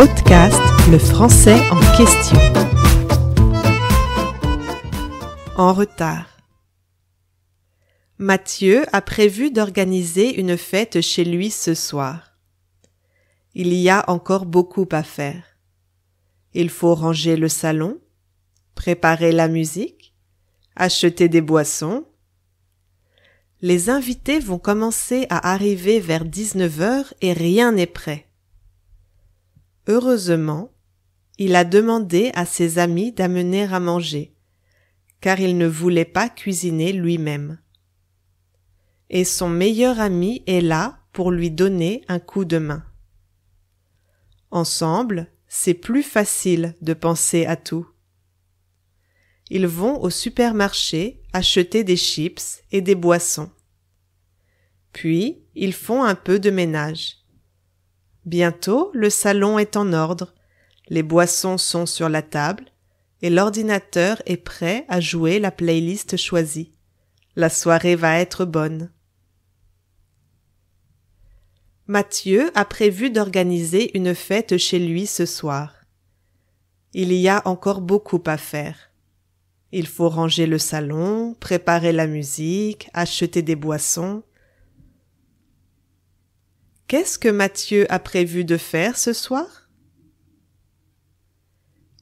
podcast Le français en question. En retard. Mathieu a prévu d'organiser une fête chez lui ce soir. Il y a encore beaucoup à faire. Il faut ranger le salon, préparer la musique, acheter des boissons. Les invités vont commencer à arriver vers 19 heures et rien n'est prêt. Heureusement, il a demandé à ses amis d'amener à manger, car il ne voulait pas cuisiner lui-même. Et son meilleur ami est là pour lui donner un coup de main. Ensemble, c'est plus facile de penser à tout. Ils vont au supermarché acheter des chips et des boissons. Puis, ils font un peu de ménage. Bientôt le salon est en ordre, les boissons sont sur la table, et l'ordinateur est prêt à jouer la playlist choisie. La soirée va être bonne. Mathieu a prévu d'organiser une fête chez lui ce soir. Il y a encore beaucoup à faire. Il faut ranger le salon, préparer la musique, acheter des boissons, Qu'est-ce que Mathieu a prévu de faire ce soir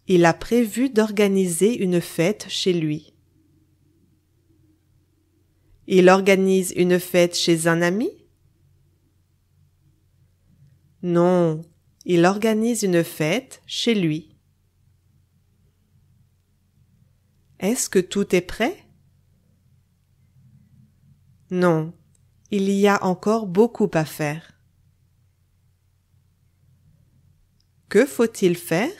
Il a prévu d'organiser une fête chez lui. Il organise une fête chez un ami Non, il organise une fête chez lui. Est-ce que tout est prêt Non, il y a encore beaucoup à faire. Que faut-il faire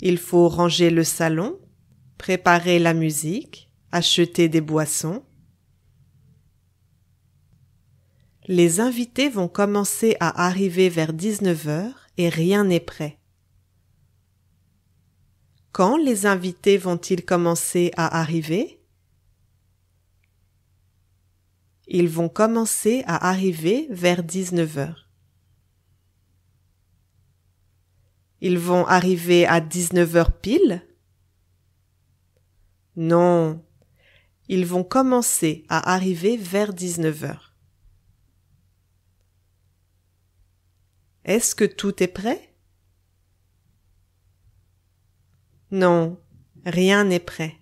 Il faut ranger le salon, préparer la musique, acheter des boissons. Les invités vont commencer à arriver vers 19h et rien n'est prêt. Quand les invités vont-ils commencer à arriver Ils vont commencer à arriver vers 19 h Ils vont arriver à 19 heures pile Non, ils vont commencer à arriver vers 19 heures. Est-ce que tout est prêt Non, rien n'est prêt.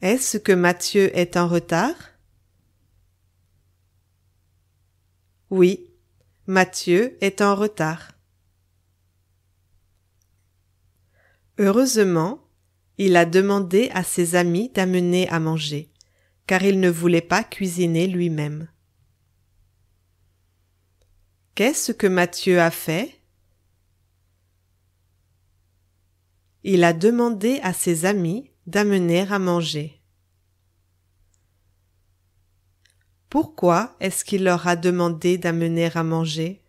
Est-ce que Mathieu est en retard Oui, Mathieu est en retard. Heureusement, il a demandé à ses amis d'amener à manger, car il ne voulait pas cuisiner lui-même. Qu'est-ce que Mathieu a fait Il a demandé à ses amis d'amener à manger. pourquoi est-ce qu'il leur a demandé d'amener à manger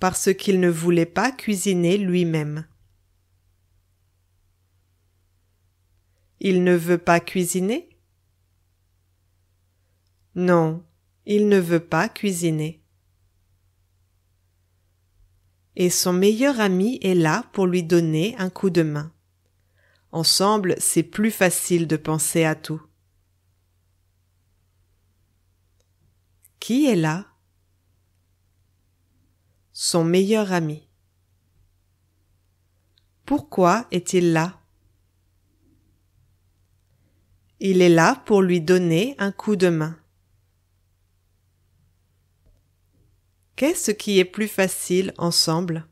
Parce qu'il ne voulait pas cuisiner lui-même. Il ne veut pas cuisiner Non, il ne veut pas cuisiner. Et son meilleur ami est là pour lui donner un coup de main. Ensemble, c'est plus facile de penser à tout. Qui est là Son meilleur ami. Pourquoi est-il là Il est là pour lui donner un coup de main. Qu'est-ce qui est plus facile ensemble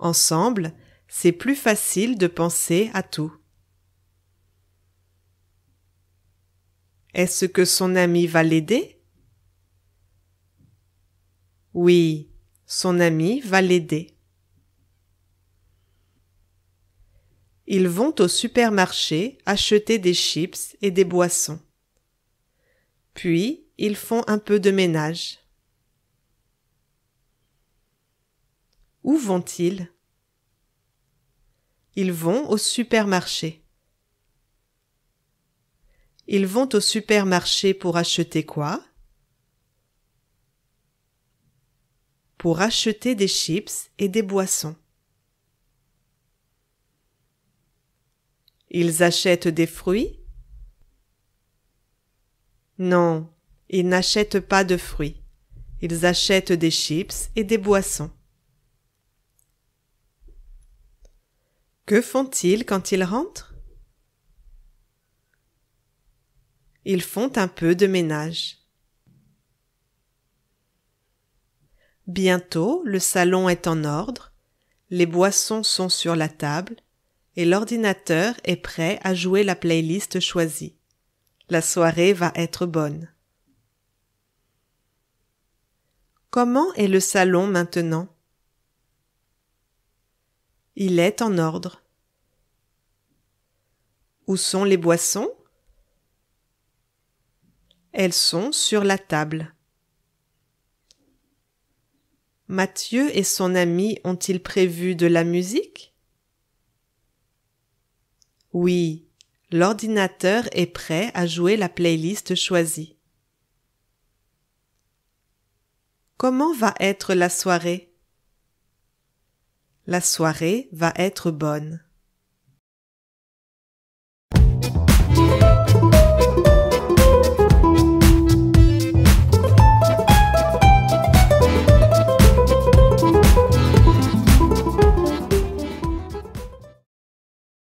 Ensemble, c'est plus facile de penser à tout. Est-ce que son ami va l'aider Oui, son ami va l'aider. Ils vont au supermarché acheter des chips et des boissons. Puis ils font un peu de ménage. Où vont-ils Ils vont au supermarché. Ils vont au supermarché pour acheter quoi Pour acheter des chips et des boissons. Ils achètent des fruits Non, ils n'achètent pas de fruits. Ils achètent des chips et des boissons. Que font-ils quand ils rentrent ils font un peu de ménage. Bientôt le salon est en ordre, les boissons sont sur la table, et l'ordinateur est prêt à jouer la playlist choisie. La soirée va être bonne. Comment est le salon maintenant? Il est en ordre. Où sont les boissons? Elles sont sur la table. Mathieu et son ami ont-ils prévu de la musique Oui, l'ordinateur est prêt à jouer la playlist choisie. Comment va être la soirée La soirée va être bonne.